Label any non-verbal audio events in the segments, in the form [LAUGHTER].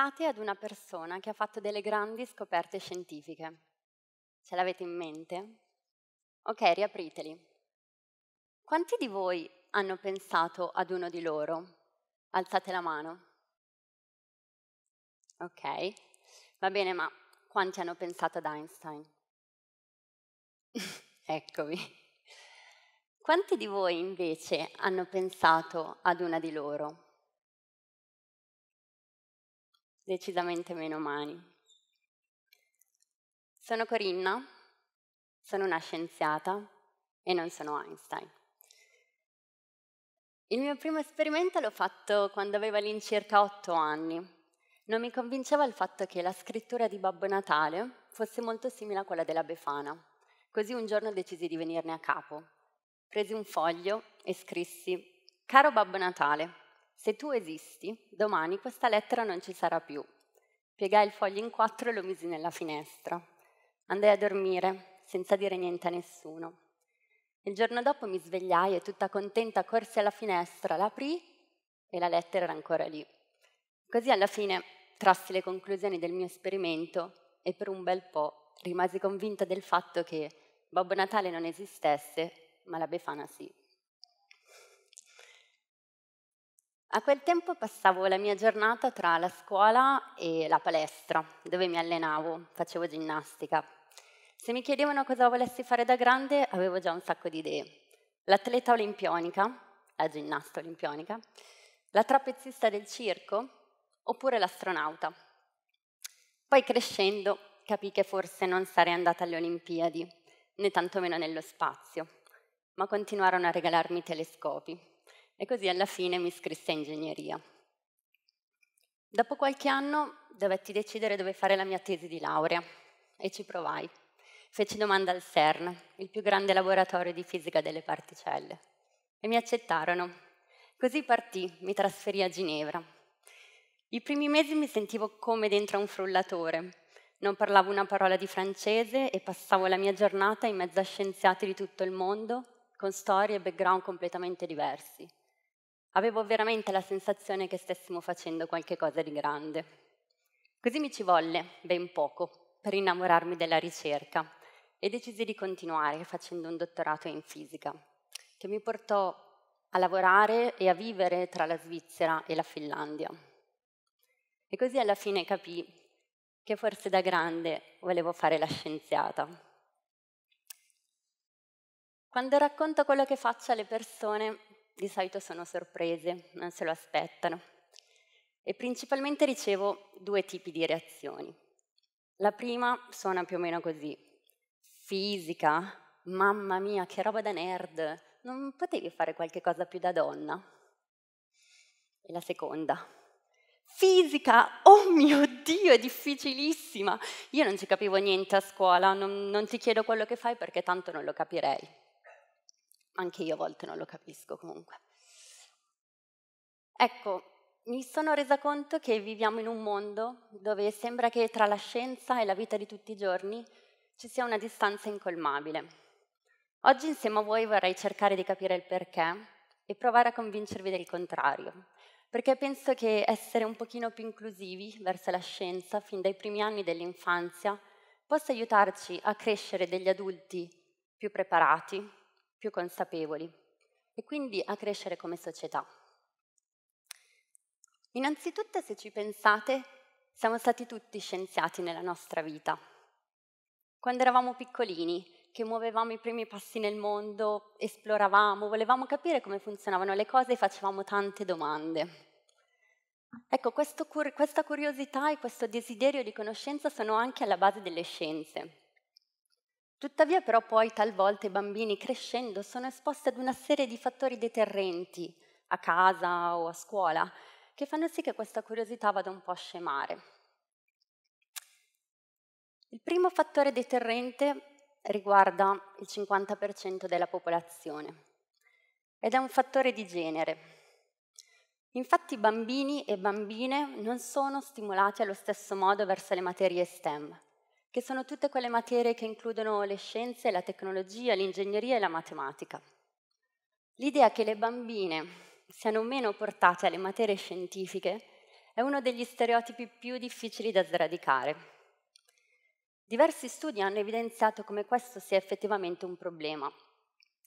Pensate ad una persona che ha fatto delle grandi scoperte scientifiche. Ce l'avete in mente? Ok, riapriteli. Quanti di voi hanno pensato ad uno di loro? Alzate la mano. Ok, va bene, ma quanti hanno pensato ad Einstein? [LAUGHS] Eccomi. Quanti di voi invece hanno pensato ad una di loro? decisamente meno mani. Sono Corinna, sono una scienziata e non sono Einstein. Il mio primo esperimento l'ho fatto quando avevo all'incirca otto anni. Non mi convinceva il fatto che la scrittura di Babbo Natale fosse molto simile a quella della Befana. Così un giorno decisi di venirne a capo. Presi un foglio e scrissi Caro Babbo Natale, se tu esisti, domani questa lettera non ci sarà più. Piegai il foglio in quattro e lo misi nella finestra. Andai a dormire, senza dire niente a nessuno. Il giorno dopo mi svegliai e tutta contenta corsi alla finestra, l'aprì e la lettera era ancora lì. Così alla fine trassi le conclusioni del mio esperimento e per un bel po' rimasi convinta del fatto che Babbo Natale non esistesse, ma la Befana sì. A quel tempo passavo la mia giornata tra la scuola e la palestra, dove mi allenavo, facevo ginnastica. Se mi chiedevano cosa volessi fare da grande, avevo già un sacco di idee. L'atleta olimpionica, la ginnasta olimpionica, la trapezzista del circo oppure l'astronauta. Poi crescendo capì che forse non sarei andata alle Olimpiadi, né tantomeno nello spazio, ma continuarono a regalarmi telescopi e così alla fine mi iscrisse a ingegneria. Dopo qualche anno dovetti decidere dove fare la mia tesi di laurea e ci provai. Feci domanda al CERN, il più grande laboratorio di fisica delle particelle, e mi accettarono. Così partì, mi trasferì a Ginevra. I primi mesi mi sentivo come dentro un frullatore. Non parlavo una parola di francese e passavo la mia giornata in mezzo a scienziati di tutto il mondo con storie e background completamente diversi. Avevo veramente la sensazione che stessimo facendo qualche cosa di grande. Così mi ci volle ben poco per innamorarmi della ricerca e decisi di continuare facendo un dottorato in fisica, che mi portò a lavorare e a vivere tra la Svizzera e la Finlandia. E così alla fine capì che forse da grande volevo fare la scienziata. Quando racconto quello che faccio alle persone, di solito sono sorprese, non se lo aspettano. E principalmente ricevo due tipi di reazioni. La prima suona più o meno così. Fisica, mamma mia, che roba da nerd, non potevi fare qualche cosa più da donna? E la seconda. Fisica, oh mio Dio, è difficilissima. Io non ci capivo niente a scuola, non, non ti chiedo quello che fai perché tanto non lo capirei anche io a volte non lo capisco comunque. Ecco, mi sono resa conto che viviamo in un mondo dove sembra che tra la scienza e la vita di tutti i giorni ci sia una distanza incolmabile. Oggi insieme a voi vorrei cercare di capire il perché e provare a convincervi del contrario, perché penso che essere un pochino più inclusivi verso la scienza fin dai primi anni dell'infanzia possa aiutarci a crescere degli adulti più preparati, più consapevoli e quindi a crescere come società. Innanzitutto, se ci pensate, siamo stati tutti scienziati nella nostra vita. Quando eravamo piccolini, che muovevamo i primi passi nel mondo, esploravamo, volevamo capire come funzionavano le cose e facevamo tante domande. Ecco, questo, questa curiosità e questo desiderio di conoscenza sono anche alla base delle scienze. Tuttavia però poi talvolta i bambini crescendo sono esposti ad una serie di fattori deterrenti a casa o a scuola che fanno sì che questa curiosità vada un po' a scemare. Il primo fattore deterrente riguarda il 50% della popolazione ed è un fattore di genere. Infatti bambini e bambine non sono stimolati allo stesso modo verso le materie STEM che sono tutte quelle materie che includono le scienze, la tecnologia, l'ingegneria e la matematica. L'idea che le bambine siano meno portate alle materie scientifiche è uno degli stereotipi più difficili da sradicare. Diversi studi hanno evidenziato come questo sia effettivamente un problema.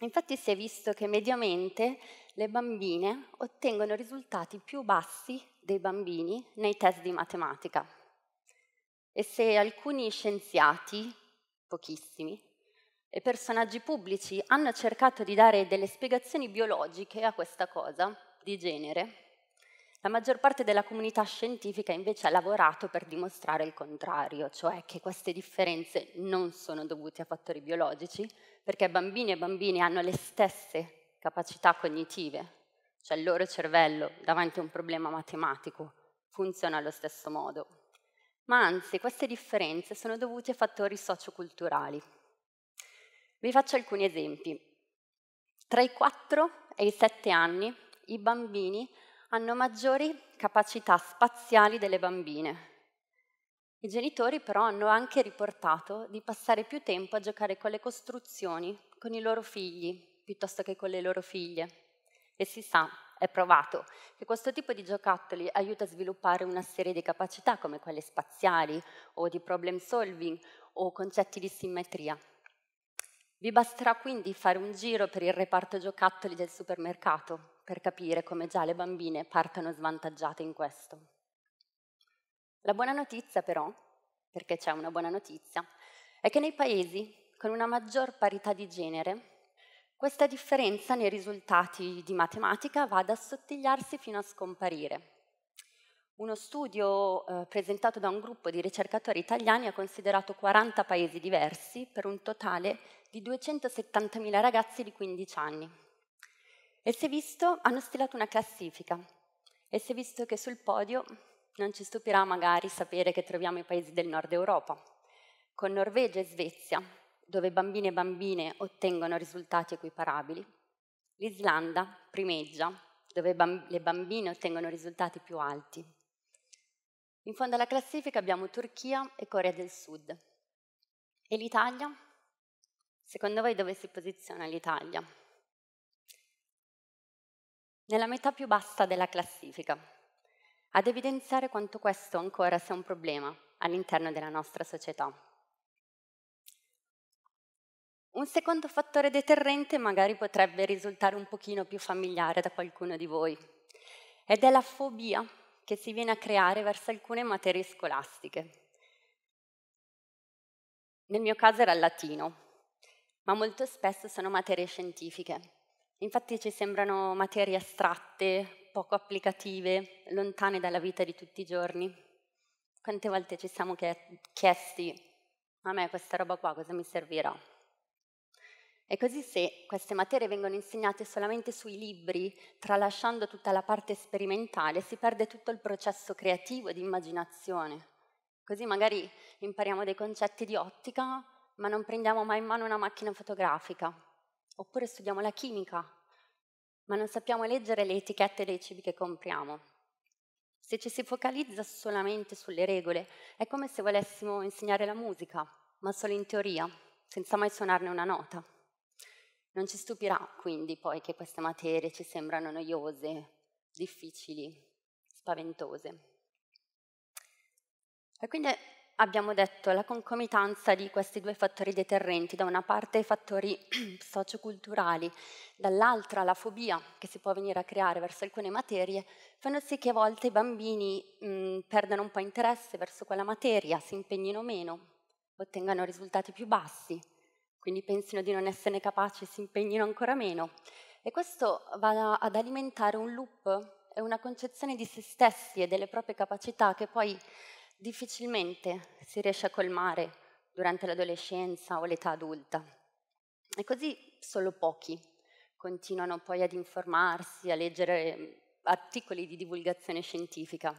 Infatti si è visto che mediamente le bambine ottengono risultati più bassi dei bambini nei test di matematica e se alcuni scienziati, pochissimi, e personaggi pubblici hanno cercato di dare delle spiegazioni biologiche a questa cosa di genere, la maggior parte della comunità scientifica invece ha lavorato per dimostrare il contrario, cioè che queste differenze non sono dovute a fattori biologici, perché bambini e bambine hanno le stesse capacità cognitive, cioè il loro cervello davanti a un problema matematico funziona allo stesso modo ma anzi queste differenze sono dovute a fattori socioculturali. Vi faccio alcuni esempi. Tra i 4 e i 7 anni i bambini hanno maggiori capacità spaziali delle bambine. I genitori però hanno anche riportato di passare più tempo a giocare con le costruzioni, con i loro figli, piuttosto che con le loro figlie. E si sa, è provato che questo tipo di giocattoli aiuta a sviluppare una serie di capacità come quelle spaziali o di problem solving o concetti di simmetria. Vi basterà quindi fare un giro per il reparto giocattoli del supermercato per capire come già le bambine partano svantaggiate in questo. La buona notizia però, perché c'è una buona notizia, è che nei paesi con una maggior parità di genere questa differenza nei risultati di matematica va ad assottigliarsi fino a scomparire. Uno studio eh, presentato da un gruppo di ricercatori italiani ha considerato 40 paesi diversi per un totale di 270.000 ragazzi di 15 anni. E si è visto, hanno stilato una classifica e si è visto che sul podio non ci stupirà magari sapere che troviamo i paesi del nord Europa, con Norvegia e Svezia, dove bambine e bambine ottengono risultati equiparabili. L'Islanda primeggia, dove bamb le bambine ottengono risultati più alti. In fondo alla classifica abbiamo Turchia e Corea del Sud. E l'Italia? Secondo voi dove si posiziona l'Italia? Nella metà più bassa della classifica, ad evidenziare quanto questo ancora sia un problema all'interno della nostra società. Un secondo fattore deterrente magari potrebbe risultare un pochino più familiare da qualcuno di voi ed è la fobia che si viene a creare verso alcune materie scolastiche. Nel mio caso era il latino, ma molto spesso sono materie scientifiche. Infatti ci sembrano materie astratte, poco applicative, lontane dalla vita di tutti i giorni. Quante volte ci siamo chiesti, a me questa roba qua cosa mi servirà? E così se queste materie vengono insegnate solamente sui libri, tralasciando tutta la parte sperimentale, si perde tutto il processo creativo di immaginazione. Così magari impariamo dei concetti di ottica, ma non prendiamo mai in mano una macchina fotografica. Oppure studiamo la chimica, ma non sappiamo leggere le etichette dei cibi che compriamo. Se ci si focalizza solamente sulle regole, è come se volessimo insegnare la musica, ma solo in teoria, senza mai suonarne una nota. Non ci stupirà quindi poi che queste materie ci sembrano noiose, difficili, spaventose. E quindi abbiamo detto la concomitanza di questi due fattori deterrenti, da una parte i fattori [CLEARS THROAT] socioculturali, dall'altra la fobia che si può venire a creare verso alcune materie, fanno sì che a volte i bambini mh, perdano un po' interesse verso quella materia, si impegnino meno, ottengano risultati più bassi quindi pensino di non esserne capaci e si impegnino ancora meno. E questo va ad alimentare un loop e una concezione di se stessi e delle proprie capacità che poi difficilmente si riesce a colmare durante l'adolescenza o l'età adulta. E così solo pochi continuano poi ad informarsi, a leggere ehm, articoli di divulgazione scientifica.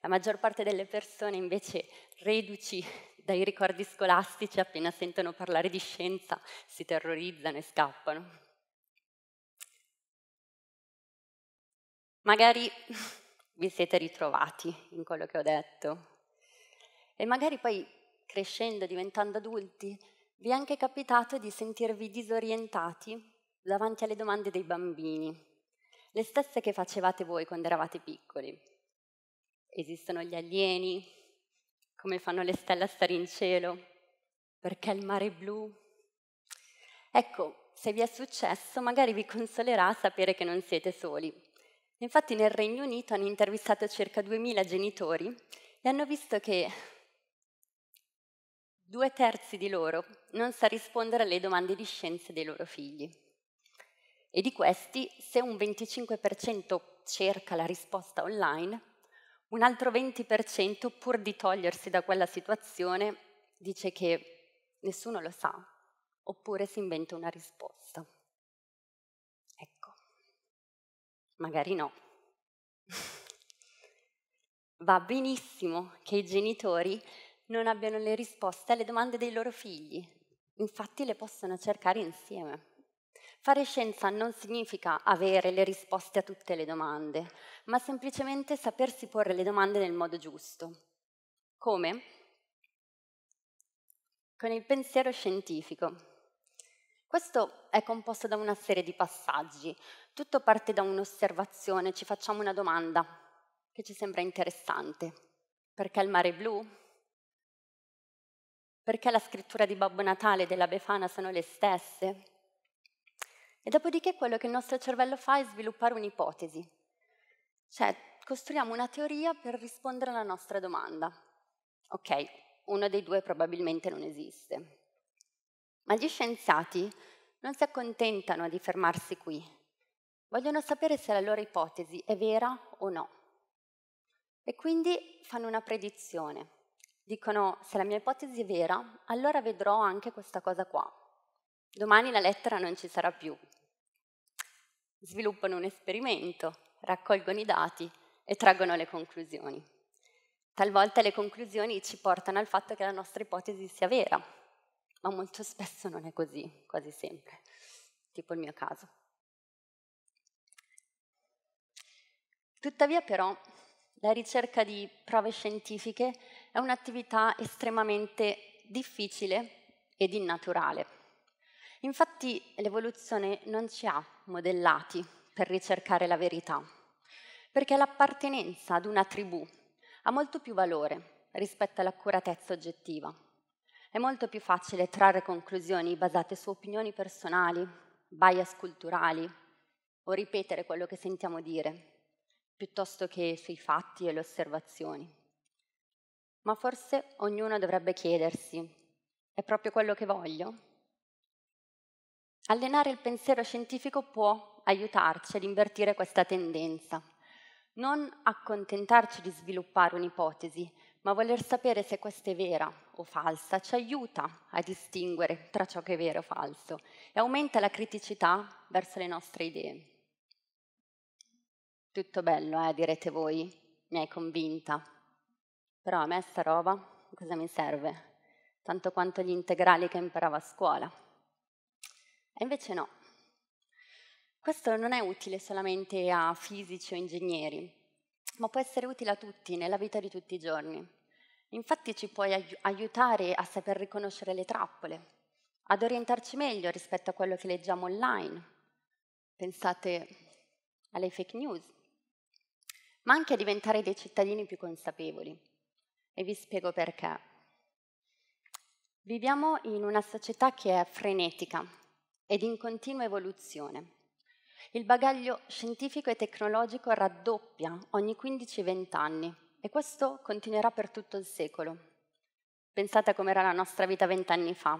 La maggior parte delle persone invece reduci dai ricordi scolastici appena sentono parlare di scienza si terrorizzano e scappano. Magari vi siete ritrovati in quello che ho detto e magari poi crescendo, diventando adulti, vi è anche capitato di sentirvi disorientati davanti alle domande dei bambini, le stesse che facevate voi quando eravate piccoli esistono gli alieni, come fanno le stelle a stare in cielo, perché il mare è blu. Ecco, se vi è successo, magari vi consolerà sapere che non siete soli. Infatti nel Regno Unito hanno intervistato circa 2000 genitori e hanno visto che due terzi di loro non sa rispondere alle domande di scienze dei loro figli. E di questi, se un 25% cerca la risposta online, un altro 20%, pur di togliersi da quella situazione, dice che nessuno lo sa, oppure si inventa una risposta. Ecco, magari no. [LAUGHS] Va benissimo che i genitori non abbiano le risposte alle domande dei loro figli, infatti le possono cercare insieme. Fare scienza non significa avere le risposte a tutte le domande, ma semplicemente sapersi porre le domande nel modo giusto. Come? Con il pensiero scientifico. Questo è composto da una serie di passaggi. Tutto parte da un'osservazione, ci facciamo una domanda che ci sembra interessante. Perché il mare è blu? Perché la scrittura di Babbo Natale e della Befana sono le stesse? E dopodiché quello che il nostro cervello fa è sviluppare un'ipotesi, cioè costruiamo una teoria per rispondere alla nostra domanda. Ok, uno dei due probabilmente non esiste. Ma gli scienziati non si accontentano di fermarsi qui, vogliono sapere se la loro ipotesi è vera o no. E quindi fanno una predizione. Dicono, se la mia ipotesi è vera, allora vedrò anche questa cosa qua. Domani la lettera non ci sarà più, sviluppano un esperimento, raccolgono i dati e traggono le conclusioni. Talvolta le conclusioni ci portano al fatto che la nostra ipotesi sia vera, ma molto spesso non è così, quasi sempre, tipo il mio caso. Tuttavia però la ricerca di prove scientifiche è un'attività estremamente difficile ed innaturale. Infatti l'evoluzione non ci ha modellati per ricercare la verità, perché l'appartenenza ad una tribù ha molto più valore rispetto all'accuratezza oggettiva. È molto più facile trarre conclusioni basate su opinioni personali, bias culturali o ripetere quello che sentiamo dire, piuttosto che sui fatti e le osservazioni. Ma forse ognuno dovrebbe chiedersi, è proprio quello che voglio? Allenare il pensiero scientifico può aiutarci ad invertire questa tendenza. Non accontentarci di sviluppare un'ipotesi, ma voler sapere se questa è vera o falsa ci aiuta a distinguere tra ciò che è vero e falso e aumenta la criticità verso le nostre idee. Tutto bello, eh, direte voi, mi hai convinta. Però a me sta roba cosa mi serve? Tanto quanto gli integrali che imparavo a scuola. E invece no. Questo non è utile solamente a fisici o ingegneri, ma può essere utile a tutti nella vita di tutti i giorni. Infatti ci puoi aiutare a saper riconoscere le trappole, ad orientarci meglio rispetto a quello che leggiamo online. Pensate alle fake news, ma anche a diventare dei cittadini più consapevoli. E vi spiego perché. Viviamo in una società che è frenetica, ed in continua evoluzione. Il bagaglio scientifico e tecnologico raddoppia ogni 15-20 anni e questo continuerà per tutto il secolo. Pensate a com'era la nostra vita vent'anni fa,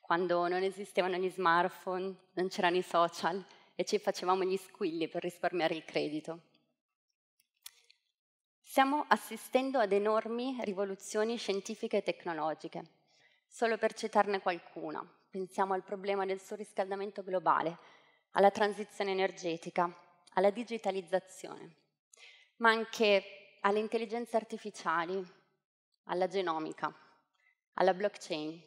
quando non esistevano gli smartphone, non c'erano i social e ci facevamo gli squilli per risparmiare il credito. Stiamo assistendo ad enormi rivoluzioni scientifiche e tecnologiche, solo per citarne qualcuna. Pensiamo al problema del surriscaldamento globale, alla transizione energetica, alla digitalizzazione, ma anche alle intelligenze artificiali, alla genomica, alla blockchain.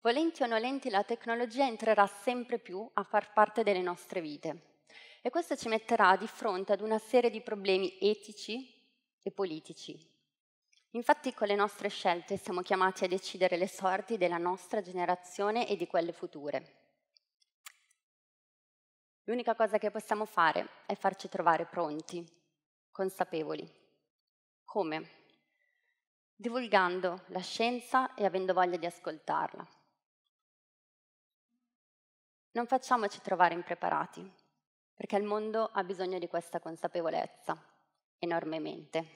Volenti o nolenti la tecnologia entrerà sempre più a far parte delle nostre vite e questo ci metterà di fronte ad una serie di problemi etici e politici Infatti con le nostre scelte siamo chiamati a decidere le sorti della nostra generazione e di quelle future. L'unica cosa che possiamo fare è farci trovare pronti, consapevoli. Come? Divulgando la scienza e avendo voglia di ascoltarla. Non facciamoci trovare impreparati, perché il mondo ha bisogno di questa consapevolezza, enormemente.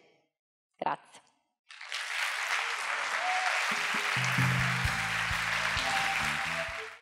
Grazie.